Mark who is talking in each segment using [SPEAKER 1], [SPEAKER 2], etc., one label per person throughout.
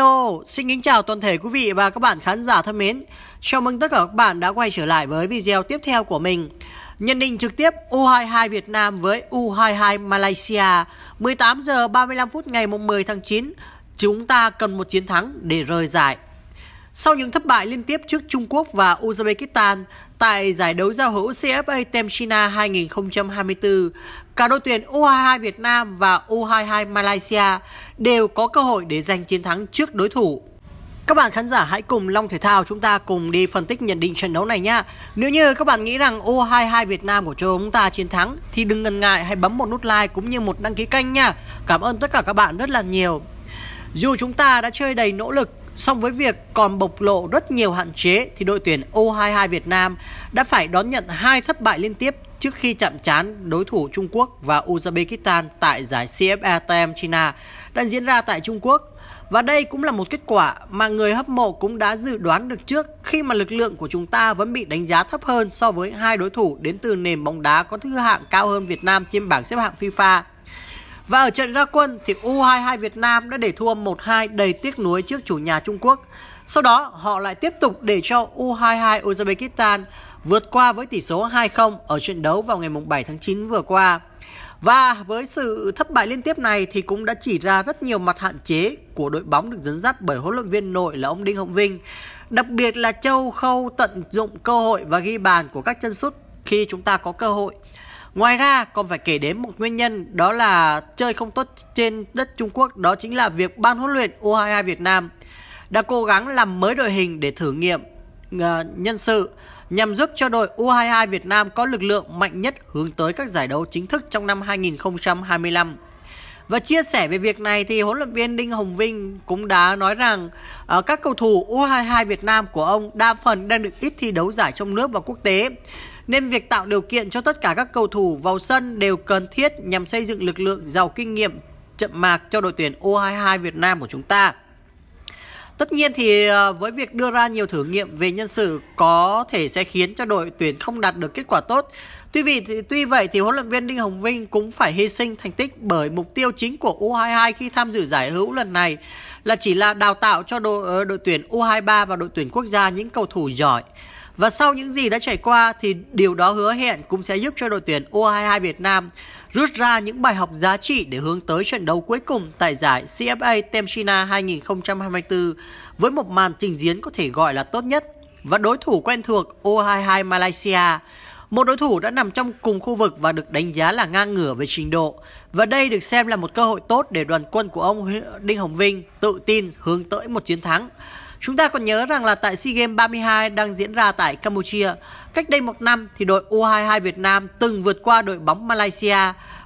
[SPEAKER 1] Hello, xin kính chào toàn thể quý vị và các bạn khán giả thân mến. Chào mừng tất cả các bạn đã quay trở lại với video tiếp theo của mình. Nhận định trực tiếp U22 Việt Nam với U22 Malaysia 18 giờ 35 phút ngày 10 tháng 9. Chúng ta cần một chiến thắng để rời giải. Sau những thất bại liên tiếp trước Trung Quốc và Uzbekistan tại giải đấu giao hữu CFA Tem China 2024, Cả đội tuyển U22 Việt Nam và U22 Malaysia đều có cơ hội để giành chiến thắng trước đối thủ. Các bạn khán giả hãy cùng Long Thể Thao chúng ta cùng đi phân tích nhận định trận đấu này nhé. Nếu như các bạn nghĩ rằng U22 Việt Nam của chúng ta chiến thắng thì đừng ngần ngại hãy bấm một nút like cũng như một đăng ký kênh nha. Cảm ơn tất cả các bạn rất là nhiều. Dù chúng ta đã chơi đầy nỗ lực Song với việc còn bộc lộ rất nhiều hạn chế thì đội tuyển U22 Việt Nam đã phải đón nhận hai thất bại liên tiếp trước khi chạm trán đối thủ Trung Quốc và Uzbekistan tại giải CFA Tem China đang diễn ra tại Trung Quốc. Và đây cũng là một kết quả mà người hâm mộ cũng đã dự đoán được trước khi mà lực lượng của chúng ta vẫn bị đánh giá thấp hơn so với hai đối thủ đến từ nền bóng đá có thứ hạng cao hơn Việt Nam trên bảng xếp hạng FIFA. Và ở trận ra quân thì U22 Việt Nam đã để thua 1-2 đầy tiếc nuối trước chủ nhà Trung Quốc. Sau đó họ lại tiếp tục để cho U22 Uzbekistan vượt qua với tỷ số 2-0 ở trận đấu vào ngày 7 tháng 9 vừa qua. Và với sự thất bại liên tiếp này thì cũng đã chỉ ra rất nhiều mặt hạn chế của đội bóng được dẫn dắt bởi huấn luyện viên nội là ông Đinh Hồng Vinh. Đặc biệt là Châu Khâu tận dụng cơ hội và ghi bàn của các chân sút khi chúng ta có cơ hội. Ngoài ra còn phải kể đến một nguyên nhân đó là chơi không tốt trên đất Trung Quốc đó chính là việc ban huấn luyện U22 Việt Nam đã cố gắng làm mới đội hình để thử nghiệm Ờ, nhân sự nhằm giúp cho đội U22 Việt Nam có lực lượng mạnh nhất hướng tới các giải đấu chính thức trong năm 2025. Và chia sẻ về việc này thì huấn luyện viên Đinh Hồng Vinh cũng đã nói rằng ờ, các cầu thủ U22 Việt Nam của ông đa phần đang được ít thi đấu giải trong nước và quốc tế. Nên việc tạo điều kiện cho tất cả các cầu thủ vào sân đều cần thiết nhằm xây dựng lực lượng giàu kinh nghiệm chậm mạc cho đội tuyển U22 Việt Nam của chúng ta. Tất nhiên thì ờ, với việc đưa ra nhiều thử nghiệm về nhân sự có thể sẽ khiến cho đội tuyển không đạt được kết quả tốt. Tuy vì tuy vậy thì huấn luyện viên Đinh Hồng Vinh cũng phải hy sinh thành tích bởi mục tiêu chính của U22 khi tham dự giải hữu lần này là chỉ là đào tạo cho đội ờ, đội tuyển U23 và đội tuyển quốc gia những cầu thủ giỏi. Và sau những gì đã trải qua thì điều đó hứa hẹn cũng sẽ giúp cho đội tuyển U22 Việt Nam rút ra những bài học giá trị để hướng tới trận đấu cuối cùng tại giải CFA Tem 2024 với một màn trình diễn có thể gọi là tốt nhất và đối thủ quen thuộc o 22 Malaysia. Một đối thủ đã nằm trong cùng khu vực và được đánh giá là ngang ngửa về trình độ. Và đây được xem là một cơ hội tốt để đoàn quân của ông Đinh Hồng Vinh tự tin hướng tới một chiến thắng. Chúng ta còn nhớ rằng là tại SEA Games 32 đang diễn ra tại Campuchia, Cách đây một năm thì đội U22 Việt Nam từng vượt qua đội bóng Malaysia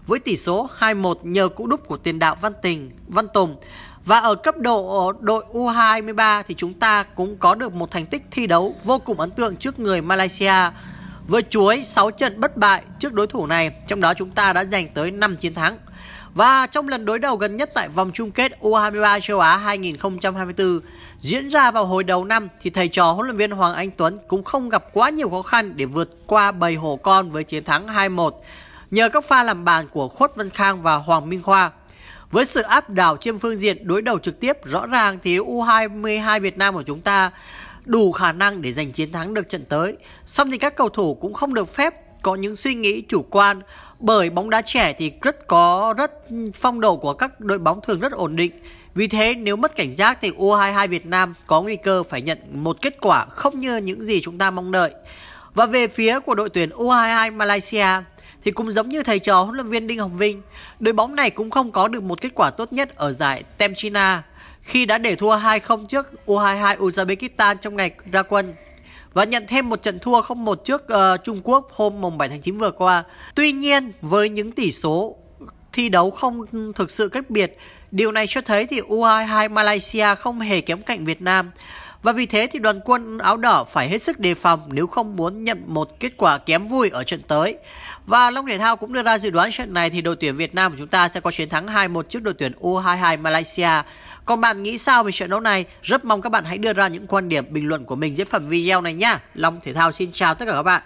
[SPEAKER 1] với tỷ số 2-1 nhờ cú đúp của tiền đạo Văn Tình, Văn Tùng. Và ở cấp độ đội U23 thì chúng ta cũng có được một thành tích thi đấu vô cùng ấn tượng trước người Malaysia với chuối 6 trận bất bại trước đối thủ này, trong đó chúng ta đã giành tới 5 chiến thắng. Và trong lần đối đầu gần nhất tại vòng chung kết U23 châu Á 2024 diễn ra vào hồi đầu năm thì thầy trò huấn luyện viên Hoàng Anh Tuấn cũng không gặp quá nhiều khó khăn để vượt qua bầy hổ con với chiến thắng 2-1 nhờ các pha làm bàn của Khuất Văn Khang và Hoàng Minh Khoa. Với sự áp đảo trên phương diện đối đầu trực tiếp rõ ràng thì U22 Việt Nam của chúng ta đủ khả năng để giành chiến thắng được trận tới. Song thì các cầu thủ cũng không được phép có những suy nghĩ chủ quan bởi bóng đá trẻ thì rất có rất phong độ của các đội bóng thường rất ổn định. Vì thế nếu mất cảnh giác thì U22 Việt Nam có nguy cơ phải nhận một kết quả không như những gì chúng ta mong đợi. Và về phía của đội tuyển U22 Malaysia thì cũng giống như thầy trò huấn luyện viên Đinh Hồng Vinh, đội bóng này cũng không có được một kết quả tốt nhất ở giải Tem China khi đã để thua 2-0 trước U22 Uzbekistan trong ngày ra quân và nhận thêm một trận thua 0-1 trước uh, Trung Quốc hôm mùng 7 tháng 9 vừa qua. Tuy nhiên, với những tỷ số thi đấu không thực sự cách biệt, điều này cho thấy thì U22 Malaysia không hề kém cạnh Việt Nam. Và vì thế thì đoàn quân áo đỏ phải hết sức đề phòng nếu không muốn nhận một kết quả kém vui ở trận tới. Và Long Thể Thao cũng đưa ra dự đoán trận này thì đội tuyển Việt Nam của chúng ta sẽ có chiến thắng 2-1 trước đội tuyển U22 Malaysia. Còn bạn nghĩ sao về trận đấu này? Rất mong các bạn hãy đưa ra những quan điểm bình luận của mình dưới phần video này nhé. Long Thể Thao xin chào tất cả các bạn.